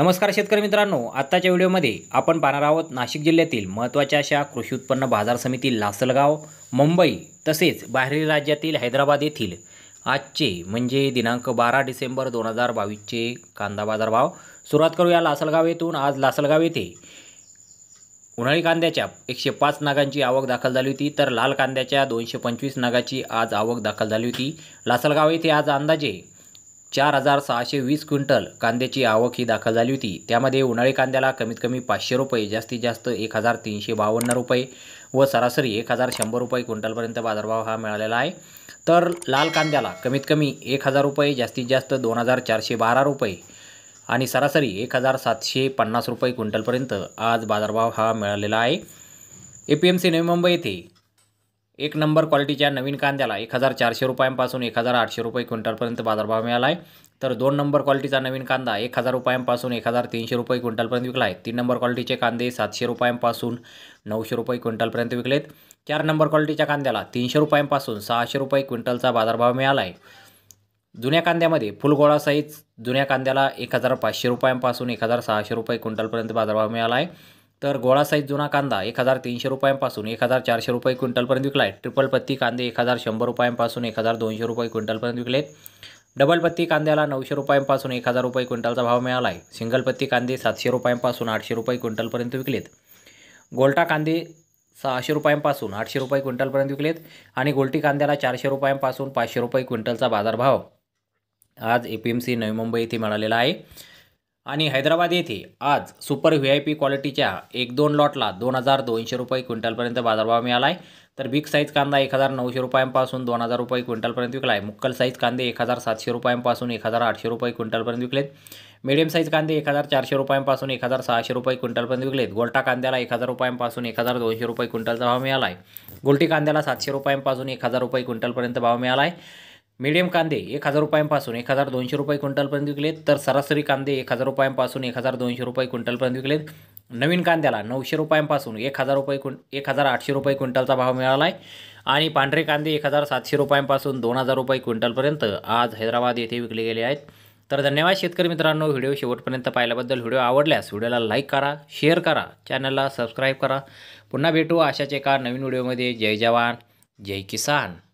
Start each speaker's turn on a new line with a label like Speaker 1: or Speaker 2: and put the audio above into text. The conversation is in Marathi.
Speaker 1: नमस्कार शेतकरी मित्रांनो आत्ताच्या व्हिडिओमध्ये आपण पाहणार आहोत नाशिक जिल्ह्यातील महत्त्वाच्या अशा कृषी उत्पन्न बाजार समिती लासलगाव मुंबई तसेच बाहेरील राज्यातील हैदराबाद येथील आजचे म्हणजे दिनांक बारा डिसेंबर दोन हजार बावीसचे कांदा बाजारभाव सुरुवात करूया लासलगाव येथून आज लासलगाव येथे उन्हाळी कांद्याच्या एकशे पाच नागांची आवक दाखल झाली होती तर लाल कांद्याच्या दोनशे पंचवीस नागाची आज आवक दाखल झाली होती लासलगाव येथे आज अंदाजे चार हजार सहाशे वीस क्विंटल कांद्याची आवक ही दाखल झाली होती त्यामध्ये उन्हाळी कांद्याला कमीत कमी पाचशे रुपये जास्तीत जास्त एक हजार तीनशे बावन्न रुपये व सरासरी एक हजार शंभर रुपये क्विंटलपर्यंत बाजारभाव हा मिळालेला आहे तर लाल कांद्याला कमीत कमी एक हजार रुपये जास्तीत जास्त दोन हजार चारशे बारा रुपये आणि सरासरी एक हजार सातशे पन्नास रुपये क्विंटलपर्यंत आज बाजारभाव हा मिळालेला आहे ए पी एम सी नवी मुंबई येथे एक नंबर क्वालिटीच्या नवीन कांद्याला एक हजार चारशे रुपयांपासून एक हजार आठशे रुपये क्विंटलपर्यंत बाजारभाव मिळाला आहे तर दोन नंबर क्वालिटीचा नवीन कांदा एक हजार रुपयांपासून एक हजार तीनशे रुपये क्विंटलपर्यंत विकला आहे तीन नंबर क्वालिटीचे कांदे सातशे रुपयांपासून नऊशे रुपये क्विंटलपर्यंत विकलेत चार नंबर क्वालिटीच्या कांद्याला तीनशे रुपयांपासून सहाशे रुपये क्विंटलचा बाजारभाव मिळाला आहे जुन्या कांद्यामध्ये फुलगोळा साईज जुन्या कांद्याला एक हजार पाचशे रुपयांपासून एक हजार सहाशे रुपये क्विंटलपर्यंत बाजारभाव मिळाला आहे तर गोळा साईज जुना कांदा एक हजार तीनशे रुपयांपासून एक हजार चारशे रुपये क्विंटलपर्यंत विकला आहे ट्रिपल पत्ती कांदे एक हजार शंभर रुपयांपासून एक हजार दोनशे रुपये क्विंटलपर्यंत विकलेत डबल पत्ती कांद्याला नऊशे रुपयांपासून एक हजार रुपये क्विंटलचा भाव मिळाला आहे सिंगल पत्ती कांदे सातशे रुपयांपासून आठशे रुपये क्विंटलपर्यंत विकलेत गोलटा कांदे सहाशे रुपयांपासून आठशे रुपये क्विंटलपर्यंत विकलेत आणि गोलटी कांद्याला चारशे रुपयांपासून पाचशे रुपये क्विंटलचा बाजारभाव आज ए पी एम सी नवी मुंबई इथे मिळालेला आहे आणि हैदराबाद येथे आज सुपर व्ही आय पी क्वालिटीच्या एक दोन लॉटला दोन हजार दोनशे रुपये क्विंटलपर्यंत बाजारभाव मिळाला आहे तर बिग साईज कांदा एक हजार नऊशे रुपयांपासून दोन हजार रुपये क्विंटलपर्यंत विकला आहे मुक्कल साईज कांदे एक हजार सातशे रुपयांपासून एक हजार आठशे रुपये क्विंटलपर्यंत विकलेत मिडियम साईज कांदे एक हजार चारशे रुपयांपासून एक हजार सहाशे रुपये क्विंटलपर्यंत विकलेत गोल्टा कांद्याला एक हजार रुपयांपासून एक हजार दोनशे रुपये क्विंटलचा भाव मिळाला आहे गोल्टी कांद्याला सातशे रुपयांपासून एक हजार रुपये क्विंटलपर्यंत भाव मिळाला आहे मीडियम कांदे एक हजार रुपयांपासून एक हजार दोनशे रुपये क्विंटलपर्यंत विकलेत तर सरासरी कांदे एक हजार रुपयांपासून एक हजार दोनशे रुपये क्विंटलपर्यंत विकलेत नवीन कांद्याला नऊशे रुपयांपासून एक हजार रुपये क्विं एक हजार आठशे रुपये क्विंटलचा भाव मिळाला आहे आणि पांढरे कांदे एक हजार सातशे रुपयांपासून दोन हजार रुपये क्विंटलपर्यंत आज हैदराबाद येथे विकले गेले आहेत तर धन्यवाद शेतकरी मित्रांनो व्हिडिओ शेवटपर्यंत पाहिल्याबद्दल व्हिडिओ आवडल्यास व्हिडिओला लाईक करा शेअर करा चॅनलला सबस्क्राईब करा पुन्हा भेटू अशाच एका नवीन व्हिडिओमध्ये जय जवान जय किसान